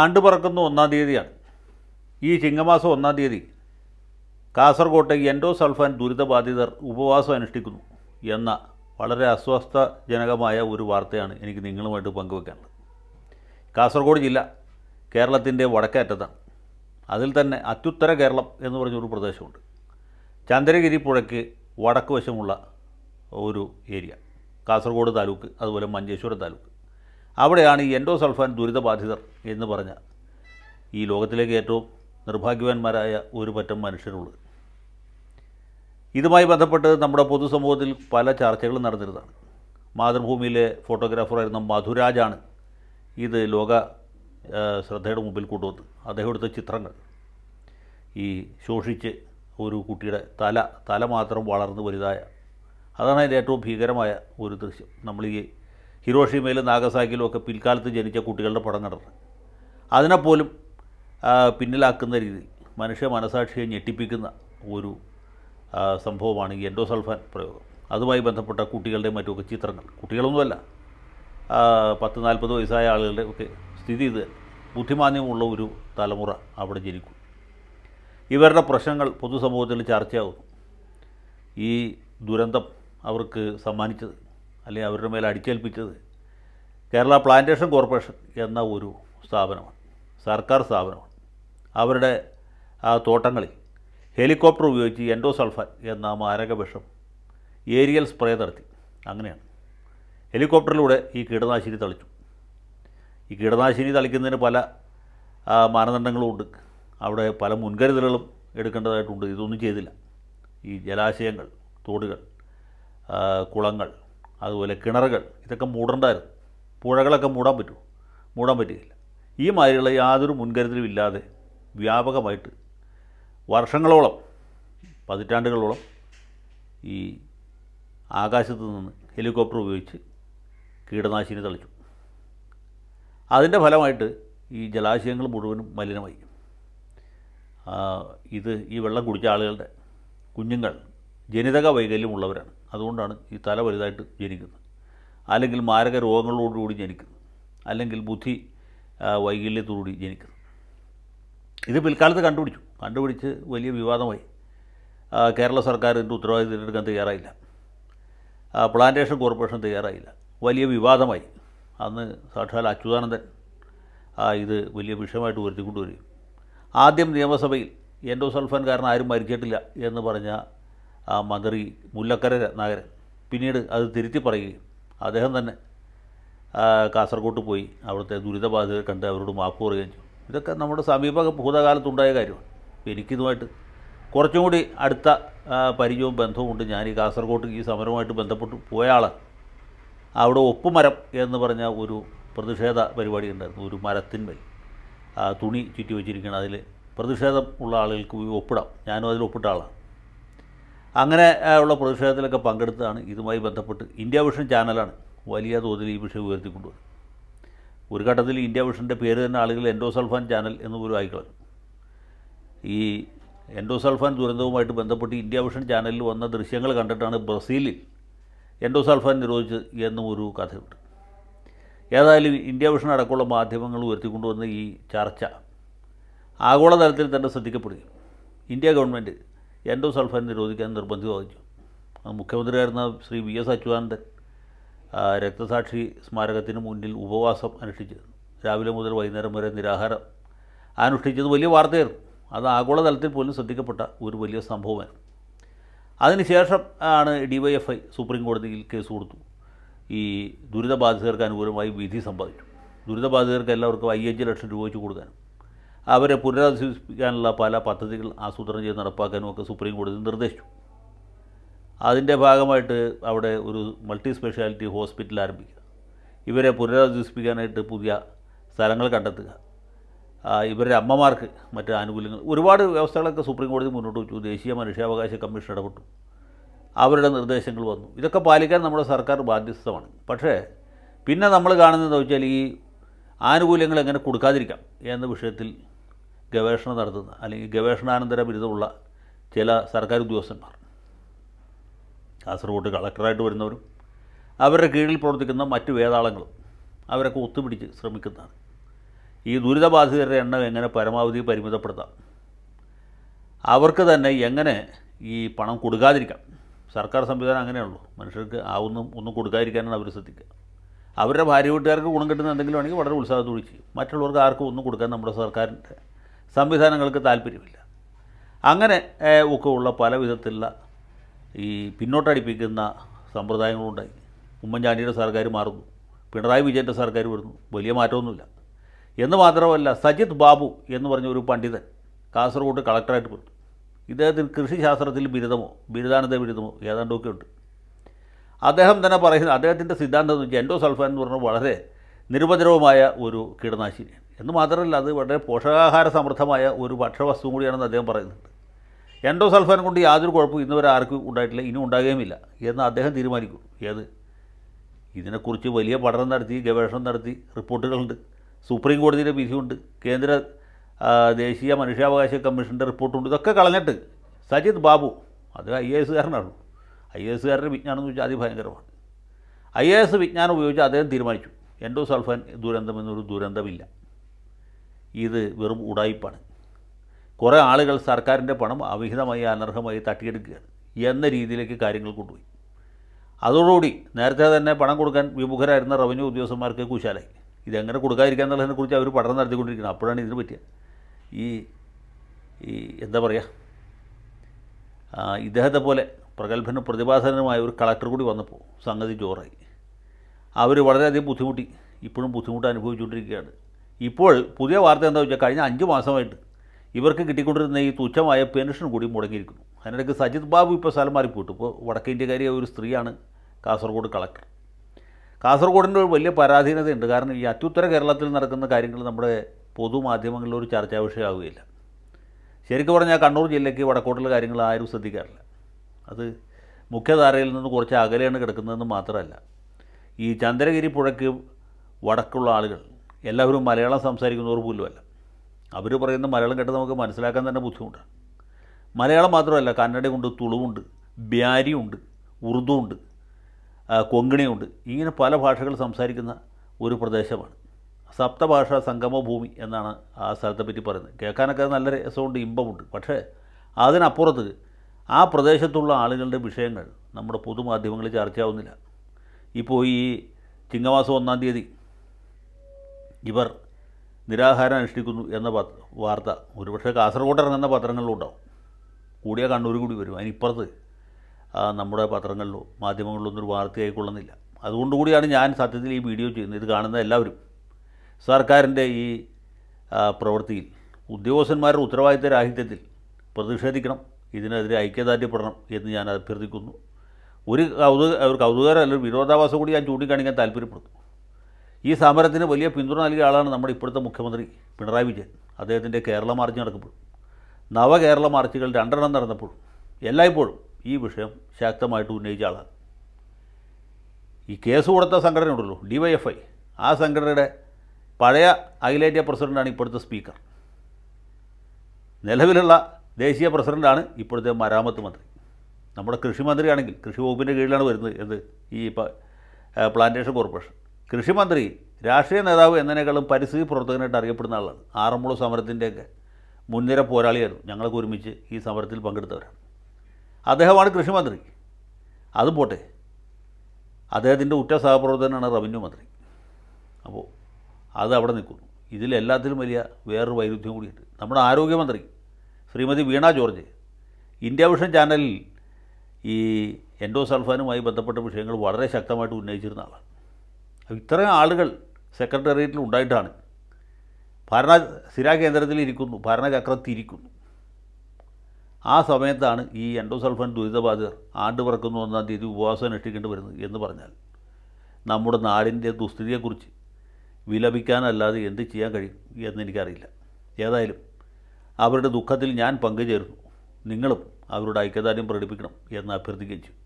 ആണ്ട് പറക്കുന്ന ഒന്നാം തീയതിയാണ് ഈ ചിങ്ങമാസം ഒന്നാം തീയതി കാസർകോട്ടെ എൻഡോസൾഫാൻ ദുരിതബാധിതർ ഉപവാസം അനുഷ്ഠിക്കുന്നു എന്ന വളരെ അസ്വസ്ഥജനകമായ ഒരു വാർത്തയാണ് എനിക്ക് നിങ്ങളുമായിട്ട് പങ്കുവെക്കാനുള്ളത് കാസർഗോഡ് ജില്ല കേരളത്തിൻ്റെ വടക്കേറ്റത്താണ് അതിൽ തന്നെ അത്യുത്തര കേരളം എന്ന് പറഞ്ഞൊരു പ്രദേശമുണ്ട് ചന്ദ്രഗിരി പുഴയ്ക്ക് വടക്ക് വശമുള്ള ഒരു ഏരിയ കാസർഗോഡ് താലൂക്ക് അതുപോലെ മഞ്ചേശ്വരം താലൂക്ക് അവിടെയാണ് ഈ എൻഡോസൾഫാൻ ദുരിതബാധിതർ എന്ന് പറഞ്ഞ ഈ ലോകത്തിലേക്ക് ഏറ്റവും നിർഭാഗ്യവാന്മാരായ ഒരു പറ്റം മനുഷ്യരുള്ളത് ഇതുമായി ബന്ധപ്പെട്ട് നമ്മുടെ പൊതുസമൂഹത്തിൽ പല ചർച്ചകളും നടന്നിരുന്നതാണ് മാതൃഭൂമിയിലെ ഫോട്ടോഗ്രാഫറായിരുന്ന മധുരാജാണ് ഇത് ലോക ശ്രദ്ധയുടെ മുമ്പിൽ കൊണ്ടുവന്നത് അദ്ദേഹം എടുത്ത ചിത്രങ്ങൾ ഈ ശോഷിച്ച് ഒരു കുട്ടിയുടെ തല തല മാത്രം വളർന്ന് വലുതായ അതാണ് അതിൻ്റെ ഏറ്റവും ഭീകരമായ ഒരു ദൃശ്യം നമ്മൾ ഈ ഹിരോഷിമയിലും നാഗസാക്കിലും ഒക്കെ പിൽക്കാലത്ത് ജനിച്ച കുട്ടികളുടെ പഠനം അതിനെപ്പോലും പിന്നിലാക്കുന്ന രീതി മനുഷ്യ മനസാക്ഷിയെ ഞെട്ടിപ്പിക്കുന്ന ഒരു സംഭവമാണ് ഈ എൻഡോസൾഫാൻ പ്രയോഗം അതുമായി ബന്ധപ്പെട്ട കുട്ടികളുടെയും മറ്റുമൊക്കെ ചിത്രങ്ങൾ കുട്ടികളൊന്നുമല്ല പത്ത് നാൽപ്പത് വയസ്സായ ആളുകളുടെ ഒക്കെ സ്ഥിതി ഇത് ബുദ്ധിമാന്യമുള്ള ഒരു തലമുറ അവിടെ ജനിക്കും ഇവരുടെ പ്രശ്നങ്ങൾ പൊതുസമൂഹത്തിൽ ചർച്ചയാകുന്നു ഈ ദുരന്തം അവർക്ക് സമ്മാനിച്ചത് അല്ലെങ്കിൽ അവരുടെ മേൽ അടിച്ചേൽപ്പിച്ചത് കേരള പ്ലാന്റേഷൻ കോർപ്പറേഷൻ എന്ന ഒരു സ്ഥാപനമാണ് സർക്കാർ സ്ഥാപനമാണ് അവരുടെ ആ തോട്ടങ്ങളിൽ ഹെലികോപ്റ്റർ ഉപയോഗിച്ച് എൻഡോസൾഫാൻ എന്ന മാരക വിഷം ഏരിയൽ സ്പ്രേ നടത്തി അങ്ങനെയാണ് ഹെലികോപ്റ്ററിലൂടെ ഈ കീടനാശിനി തളിച്ചു ഈ കീടനാശിനി തളിക്കുന്നതിന് പല മാനദണ്ഡങ്ങളുമുണ്ട് അവിടെ പല മുൻകരുതലുകളും എടുക്കേണ്ടതായിട്ടുണ്ട് ഇതൊന്നും ചെയ്തില്ല ഈ ജലാശയങ്ങൾ തോടുകൾ കുളങ്ങൾ അതുപോലെ കിണറുകൾ ഇതൊക്കെ മൂടണ്ടായിരുന്നു പുഴകളൊക്കെ മൂടാൻ പറ്റുമോ മൂടാൻ പറ്റുകയില്ല ഈ മാതിരിയുള്ള യാതൊരു മുൻകരുതലും ഇല്ലാതെ വ്യാപകമായിട്ട് വർഷങ്ങളോളം പതിറ്റാണ്ടുകളോളം ഈ ആകാശത്ത് നിന്ന് ഹെലികോപ്റ്റർ ഉപയോഗിച്ച് കീടനാശിനി തളിച്ചു അതിൻ്റെ ഫലമായിട്ട് ഈ ജലാശയങ്ങൾ മുഴുവനും മലിനമായി ഇത് ഈ വെള്ളം കുടിച്ച ആളുകളുടെ കുഞ്ഞുങ്ങൾ ജനിതക വൈകല്യമുള്ളവരാണ് അതുകൊണ്ടാണ് ഈ തല വലുതായിട്ട് ജനിക്കുന്നത് അല്ലെങ്കിൽ മാരക രോഗങ്ങളോടുകൂടി ജനിക്കുന്നു അല്ലെങ്കിൽ ബുദ്ധി വൈകല്യത്തോടുകൂടി ജനിക്കുന്നു ഇത് പിൽക്കാലത്ത് കണ്ടുപിടിച്ചു കണ്ടുപിടിച്ച് വലിയ വിവാദമായി കേരള സർക്കാർ ഇതിൻ്റെ ഉത്തരവാദിത്തം ഏറ്റെടുക്കാൻ തയ്യാറായില്ല പ്ലാന്റേഷൻ കോർപ്പറേഷൻ തയ്യാറായില്ല വലിയ വിവാദമായി അന്ന് സാക്ഷാൽ അച്യുതാനന്ദൻ ഇത് വലിയ വിഷയമായിട്ട് ഉയർത്തിക്കൊണ്ടുവരികയും ആദ്യം നിയമസഭയിൽ എൻഡോസൾഫൻ കാരണം ആരും മരിച്ചിട്ടില്ല എന്ന് പറഞ്ഞ ആ മന്ത്രി മുല്ലക്കര രത്നാകരൻ പിന്നീട് അത് തിരുത്തി പറയുകയും അദ്ദേഹം തന്നെ കാസർഗോട്ട് പോയി അവിടുത്തെ ദുരിതബാധിതർ കണ്ട് അവരോട് മാപ്പ് പറയുകയും ചെയ്യും ഇതൊക്കെ നമ്മുടെ സമീപ ഭൂതകാലത്തുണ്ടായ കാര്യമാണ് എനിക്കിതുമായിട്ട് കുറച്ചും കൂടി അടുത്ത പരിചയവും ബന്ധവും ഉണ്ട് ഞാൻ ഈ കാസർഗോട്ട് ഈ സമരവുമായിട്ട് ബന്ധപ്പെട്ട് പോയ ആൾ അവിടെ ഒപ്പുമരം എന്ന് പറഞ്ഞ ഒരു പ്രതിഷേധ പരിപാടി ഉണ്ടായിരുന്നു ഒരു മരത്തിന്മേൽ തുണി ചുറ്റി വച്ചിരിക്കണം അതിൽ പ്രതിഷേധം ഉള്ള ആളുകൾക്ക് ഒപ്പിടാം ഞാനും അതിൽ ഒപ്പിട്ട ആളാണ് അങ്ങനെ ഉള്ള പ്രതിഷേധത്തിലൊക്കെ പങ്കെടുത്തതാണ് ഇതുമായി ബന്ധപ്പെട്ട് ഇന്ത്യ വിഷൻ ചാനലാണ് വലിയ തോതിൽ ഈ വിഷയം ഉയർത്തിക്കൊണ്ടുവരുന്നത് ഒരു ഘട്ടത്തിൽ ഇന്ത്യ വിഷൻ്റെ പേര് തന്നെ ആളുകൾ എൻഡോസൾഫാൻ ചാനൽ എന്ന് പോലും ആയിക്കളഞ്ഞു ഈ എൻഡോസൾഫാൻ ദുരന്തവുമായിട്ട് ബന്ധപ്പെട്ട് ഇന്ത്യ വിഷൻ ചാനലിൽ വന്ന ദൃശ്യങ്ങൾ കണ്ടിട്ടാണ് ബ്രസീലിൽ എൻഡോസൾഫാൻ നിരോധിച്ചത് എന്നും ഒരു കഥയുണ്ട് ഏതായാലും ഇന്ത്യ വിഷൻ അടക്കമുള്ള മാധ്യമങ്ങൾ ഉയർത്തിക്കൊണ്ടുവന്ന ഈ ചർച്ച ആഗോളതലത്തിൽ തന്നെ ശ്രദ്ധിക്കപ്പെടുകയും ഇന്ത്യ ഗവൺമെൻറ് എൻഡോ എൻഡോസൾഫാൻ നിരോധിക്കാൻ അത് മുഖ്യമന്ത്രിയായിരുന്ന ശ്രീ വി എസ് അച്യുതാനന്ദൻ രക്തസാക്ഷി സ്മാരകത്തിന് മുന്നിൽ ഉപവാസം അനുഷ്ഠിച്ചു രാവിലെ മുതൽ വൈകുന്നേരം വരെ നിരാഹാരം അനുഷ്ഠിച്ചത് വലിയ വാർത്തയായിരുന്നു അത് ആഗോളതലത്തിൽ പോലും ശ്രദ്ധിക്കപ്പെട്ട ഒരു വലിയ സംഭവമായിരുന്നു അതിനുശേഷം ആണ് D Y F I supreme കോടതിയിൽ കേസ് കൊടുത്തു ഈ ദുരിതബാധിതർക്ക് അനുകൂലമായി വിധി സമ്പാദിച്ചു ദുരിതബാധിതർക്ക് എല്ലാവർക്കും അയ്യഞ്ച് ലക്ഷം രൂപ വെച്ച് കൊടുക്കാനും അവരെ പുനരധിവസിപ്പിക്കാനുള്ള പല പദ്ധതികൾ ആസൂത്രണം ചെയ്ത് നടപ്പാക്കാനും ഒക്കെ സുപ്രീം കോടതി നിർദ്ദേശിച്ചു അതിൻ്റെ ഭാഗമായിട്ട് അവിടെ ഒരു മൾട്ടി സ്പെഷ്യാലിറ്റി ഹോസ്പിറ്റൽ ആരംഭിക്കുക ഇവരെ പുനരധിവസിപ്പിക്കാനായിട്ട് പുതിയ സ്ഥലങ്ങൾ കണ്ടെത്തുക ഇവരുടെ അമ്മമാർക്ക് മറ്റ് ആനുകൂല്യങ്ങൾ ഒരുപാട് വ്യവസ്ഥകളൊക്കെ സുപ്രീം കോടതി മുന്നോട്ട് വെച്ചു ദേശീയ മനുഷ്യാവകാശ കമ്മീഷൻ ഇടപെട്ടു അവരുടെ നിർദ്ദേശങ്ങൾ വന്നു ഇതൊക്കെ പാലിക്കാൻ നമ്മുടെ സർക്കാർ ബാധ്യസ്ഥമാണ് പക്ഷേ പിന്നെ നമ്മൾ കാണുന്നതെന്ന് വെച്ചാൽ ഈ ആനുകൂല്യങ്ങൾ എങ്ങനെ കൊടുക്കാതിരിക്കാം എന്ന വിഷയത്തിൽ ഗവേഷണം നടത്തുന്ന അല്ലെങ്കിൽ ഗവേഷണാനന്തര ബിരുദമുള്ള ചില സർക്കാർ ഉദ്യോഗസ്ഥന്മാർ കാസർഗോഡ് കളക്ടറായിട്ട് വരുന്നവരും അവരുടെ കീഴിൽ പ്രവർത്തിക്കുന്ന മറ്റ് വേതാളങ്ങളും അവരൊക്കെ ഒത്തുപിടിച്ച് ശ്രമിക്കുന്നതാണ് ഈ ദുരിതബാധിതരുടെ എണ്ണം എങ്ങനെ പരമാവധി പരിമിതപ്പെടുത്താം അവർക്ക് തന്നെ എങ്ങനെ ഈ പണം കൊടുക്കാതിരിക്കാം സർക്കാർ സംവിധാനം അങ്ങനെയുള്ളൂ മനുഷ്യർക്ക് ആവുന്ന ഒന്നും കൊടുക്കാതിരിക്കാനാണ് അവർ ശ്രദ്ധിക്കുക അവരുടെ ഭാര്യ വീട്ടുകാർക്ക് ഗുണം കിട്ടുന്ന എന്തെങ്കിലും ആണെങ്കിൽ വളരെ ഉത്സാഹത്തോടെ ചെയ്യും മറ്റുള്ളവർക്ക് ആർക്കും ഒന്നും കൊടുക്കാൻ നമ്മുടെ സർക്കാരിൻ്റെ സംവിധാനങ്ങൾക്ക് താല്പര്യമില്ല അങ്ങനെ ഒക്കെ ഉള്ള പല വിധത്തിലുള്ള ഈ പിന്നോട്ടടിപ്പിക്കുന്ന സമ്പ്രദായങ്ങളുണ്ടായി ഉമ്മൻചാണ്ടിയുടെ സർക്കാർ മാറുന്നു പിണറായി വിജയൻ്റെ സർക്കാർ വരുന്നു വലിയ മാറ്റമൊന്നുമില്ല എന്ന് മാത്രമല്ല സജിത് ബാബു എന്ന് പറഞ്ഞ ഒരു പണ്ഡിതൻ കാസർഗോഡ് കളക്ടറായിട്ട് വരുന്നു ഇദ്ദേഹത്തിന് കൃഷിശാസ്ത്രത്തിൽ ബിരുദമോ ബിരുദാനന്ദ ബിരുദമോ ഏതാണ്ടൊക്കെ ഉണ്ട് അദ്ദേഹം തന്നെ പറയുന്നത് അദ്ദേഹത്തിൻ്റെ സിദ്ധാന്തം എന്ന് വെച്ചാൽ എൻഡോസൾഫാൻ എന്ന് പറഞ്ഞാൽ വളരെ നിരുപദ്രവമായ ഒരു കീടനാശിനിയാണ് എന്ന് മാത്രമല്ല അത് വളരെ പോഷകാഹാര സമൃദ്ധമായ ഒരു ഭക്ഷ്യവസ്തു കൂടിയാണെന്ന് അദ്ദേഹം പറയുന്നുണ്ട് എൻഡോസൾഫാൻ കൊണ്ട് യാതൊരു കുഴപ്പവും ഇന്നുവരെ ആർക്കും ഉണ്ടായിട്ടില്ല ഇനി ഉണ്ടാകുകയുമില്ല എന്ന് അദ്ദേഹം തീരുമാനിക്കും ഏത് ഇതിനെക്കുറിച്ച് വലിയ പഠനം നടത്തി ഗവേഷണം നടത്തി റിപ്പോർട്ടുകളുണ്ട് സുപ്രീം കോടതിയുടെ വിധിയുണ്ട് കേന്ദ്ര ദേശീയ മനുഷ്യാവകാശ കമ്മീഷൻ്റെ റിപ്പോർട്ടുണ്ട് ഇതൊക്കെ കളഞ്ഞിട്ട് സജിത് ബാബു അത് ഐ എ എസ്സുകാരനാണ് ഐ എ എസ്സുകാരുടെ വിജ്ഞാനം എന്ന് വെച്ചാൽ അതിഭയങ്കരമാണ് ഐ എ എസ് വിജ്ഞാനം ഉപയോഗിച്ച് അദ്ദേഹം തീരുമാനിച്ചു എൻഡോസൾഫാൻ ദുരന്തം എന്നൊരു ദുരന്തമില്ല ഇത് വെറും ഉടായ്പാണ് കുറേ ആളുകൾ സർക്കാരിൻ്റെ പണം അവിഹിതമായി അനർഹമായി തട്ടിയെടുക്കുകയാണ് എന്ന രീതിയിലേക്ക് കാര്യങ്ങൾ കൊണ്ടുപോയി അതോടുകൂടി നേരത്തെ തന്നെ പണം കൊടുക്കാൻ വിമുഖരായിരുന്ന റവന്യൂ ഉദ്യോഗസ്ഥന്മാർക്ക് കുശാലായി ഇതെങ്ങനെ കൊടുക്കാതിരിക്കുക എന്നുള്ളതിനെക്കുറിച്ച് അവർ പഠനം നടത്തിക്കൊണ്ടിരിക്കുന്നത് അപ്പോഴാണ് ഇതിന് പറ്റിയ ഈ ഈ എന്താ പറയുക ഇദ്ദേഹത്തെ പോലെ പ്രഗത്ഭനും പ്രതിഭാസനുമായ ഒരു കളക്ടർ കൂടി വന്നപ്പോൾ സംഗതി ജോറായി അവർ വളരെയധികം ബുദ്ധിമുട്ടി ഇപ്പോഴും ബുദ്ധിമുട്ട് അനുഭവിച്ചുകൊണ്ടിരിക്കുകയാണ് ഇപ്പോൾ പുതിയ വാർത്ത എന്താ വെച്ചാൽ കഴിഞ്ഞ അഞ്ച് മാസമായിട്ട് ഇവർക്ക് കിട്ടിക്കൊണ്ടിരുന്ന ഈ തുച്ഛമായ പെൻഷൻ കൂടി മുടങ്ങിയിരിക്കുന്നു അതിനിടയ്ക്ക് സജിത് ബാബു ഇപ്പോൾ സ്ഥലം മാറിപ്പോയിട്ടു ഇപ്പോൾ വടക്കേ ഇന്ത്യക്കാരി ഒരു സ്ത്രീയാണ് കാസർഗോഡ് കളക്ടർ കാസർഗോഡിൻ്റെ ഒരു വലിയ പരാധീനതയുണ്ട് കാരണം ഈ അത്യുത്തര കേരളത്തിൽ നടക്കുന്ന കാര്യങ്ങൾ നമ്മുടെ പൊതുമാധ്യമങ്ങളിൽ ഒരു ചർച്ചാ വിഷയമാവുകയില്ല ശരിക്കും പറഞ്ഞാൽ കണ്ണൂർ ജില്ലയ്ക്ക് വടക്കോട്ടുള്ള കാര്യങ്ങൾ ആരും ശ്രദ്ധിക്കാറില്ല അത് മുഖ്യധാരയിൽ നിന്ന് കുറച്ച് അകലെയാണ് കിടക്കുന്നതെന്ന് മാത്രമല്ല ഈ ചന്ദ്രഗിരി പുഴയ്ക്ക് വടക്കുള്ള ആളുകൾ എല്ലാവരും മലയാളം സംസാരിക്കുന്നവർ പോലുമല്ല അവർ പറയുന്ന മലയാളം കേട്ട് നമുക്ക് മനസ്സിലാക്കാൻ തന്നെ ബുദ്ധിമുട്ടാണ് മലയാളം മാത്രമല്ല കന്നഡയുണ്ട് തുളുവുണ്ട് ബ്യാരിയുണ്ട് ഉണ്ട് കൊങ്കണിയുണ്ട് ഇങ്ങനെ പല ഭാഷകൾ സംസാരിക്കുന്ന ഒരു പ്രദേശമാണ് സംഗമ സംഗമഭൂമി എന്നാണ് ആ സ്ഥലത്തെ പറ്റി പറയുന്നത് കേൾക്കാനൊക്കെ നല്ല രസമുണ്ട് ഇമ്പമുണ്ട് പക്ഷേ അതിനപ്പുറത്ത് ആ പ്രദേശത്തുള്ള ആളുകളുടെ വിഷയങ്ങൾ നമ്മുടെ പൊതുമാധ്യമങ്ങളിൽ ചർച്ചയാവുന്നില്ല ഇപ്പോൾ ഈ ചിങ്ങമാസം ഒന്നാം തീയതി ഇവർ നിരാഹാരം അനുഷ്ഠിക്കുന്നു എന്ന വാർത്ത ഒരുപക്ഷെ കാസർഗോഡ് ഇറങ്ങുന്ന പത്രങ്ങളിലുണ്ടാവും കൂടിയ കണ്ണൂർ കൂടി വരും അതിനിപ്പുറത്ത് നമ്മുടെ പത്രങ്ങളിലോ മാധ്യമങ്ങളിലോ ഒന്നും ഒരു വാർത്തയായി കൊള്ളുന്നില്ല ഞാൻ സത്യത്തിൽ ഈ വീഡിയോ ചെയ്യുന്നത് ഇത് കാണുന്ന എല്ലാവരും സർക്കാരിൻ്റെ ഈ പ്രവൃത്തിയിൽ ഉദ്യോഗസ്ഥന്മാരുടെ ഉത്തരവാദിത്ത രാഹിത്യത്തിൽ പ്രതിഷേധിക്കണം ഇതിനെതിരെ ഐക്യദാർഢ്യപ്പെടണം എന്ന് ഞാൻ അഭ്യർത്ഥിക്കുന്നു ഒരു കൗതുക ഒരു കൗതുകാരല്ല ഒരു വിരോധാഭാസം കൂടി ഞാൻ ചൂണ്ടിക്കാണിക്കാൻ താല്പര്യപ്പെടുന്നു ഈ സമരത്തിന് വലിയ പിന്തുണ നൽകിയ ആളാണ് നമ്മുടെ ഇപ്പോഴത്തെ മുഖ്യമന്ത്രി പിണറായി വിജയൻ അദ്ദേഹത്തിൻ്റെ കേരള മാർച്ച് നടക്കുമ്പോൾ നവകേരള മാർച്ചുകൾ രണ്ടെണ്ണം നടന്നപ്പോൾ എല്ലായ്പ്പോഴും ഈ വിഷയം ശക്തമായിട്ട് ഉന്നയിച്ച ആളാണ് ഈ കേസ് കൊടുത്ത സംഘടന ഉണ്ടല്ലോ ഡിവൈഎഫ്ഐ ആ സംഘടനയുടെ പഴയ അഖിലേന്ത്യാ പ്രസിഡൻ്റാണ് ഇപ്പോഴത്തെ സ്പീക്കർ നിലവിലുള്ള ദേശീയ പ്രസിഡൻ്റാണ് ഇപ്പോഴത്തെ മരാമത്ത് മന്ത്രി നമ്മുടെ കൃഷി കൃഷി വകുപ്പിൻ്റെ കീഴിലാണ് വരുന്നത് എന്ത് ഈ പ്ലാന്റേഷൻ കോർപ്പറേഷൻ കൃഷിമന്ത്രി രാഷ്ട്രീയ നേതാവ് എന്നതിനേക്കാളും പരിസ്ഥിതി പ്രവർത്തകനായിട്ട് അറിയപ്പെടുന്ന ആളാണ് ആറന്മുള സമരത്തിൻ്റെയൊക്കെ മുൻനിര പോരാളിയായിരുന്നു ഞങ്ങളൊക്കെ ഒരുമിച്ച് ഈ സമരത്തിൽ പങ്കെടുത്തവരാണ് അദ്ദേഹമാണ് കൃഷിമന്ത്രി അത് പോട്ടെ അദ്ദേഹത്തിൻ്റെ ഉറ്റ സഹപ്രവർത്തകനാണ് റവന്യൂ മന്ത്രി അപ്പോൾ അത് അവിടെ നിൽക്കുന്നു ഇതിലെല്ലാത്തിലും വലിയ വേറൊരു വൈരുദ്ധ്യം കൂടിയുണ്ട് നമ്മുടെ ആരോഗ്യമന്ത്രി Shrimati Veena George India Vision ചാനലിൽ ഈ എൻഡോസൾഫാനുമായി ബന്ധപ്പെട്ട വിഷയങ്ങൾ വളരെ ശക്തമായിട്ട് ഉന്നയിച്ചിരുന്ന ആളാണ് ഇത്രയും ആളുകൾ സെക്രട്ടേറിയറ്റിൽ ഉണ്ടായിട്ടാണ് ഭരണ സ്ഥിരാകേന്ദ്രത്തിൽ ഇരിക്കുന്നു ഭരണചക്രത്തിൽ ഇരിക്കുന്നു ആ സമയത്താണ് ഈ എൻഡോസൾഫൻ ദുരിതബാധിതർ ആണ്ട് പിറക്കുന്നു ഒന്നാം തീയതി ഉപവാസം അനുഷ്ഠിക്കേണ്ടി വരുന്നത് എന്ന് പറഞ്ഞാൽ നമ്മുടെ നാടിൻ്റെ ദുസ്ഥിതിയെക്കുറിച്ച് വിലപിക്കാനല്ലാതെ എന്ത് ചെയ്യാൻ കഴിയും എന്നെനിക്കറിയില്ല ഏതായാലും അവരുടെ ദുഃഖത്തിൽ ഞാൻ പങ്കുചേരുന്നു നിങ്ങളും അവരുടെ ഐക്യദാർഢ്യം പ്രകടിപ്പിക്കണം എന്ന് അഭ്യർത്ഥിക്കുകയും ചെയ്യും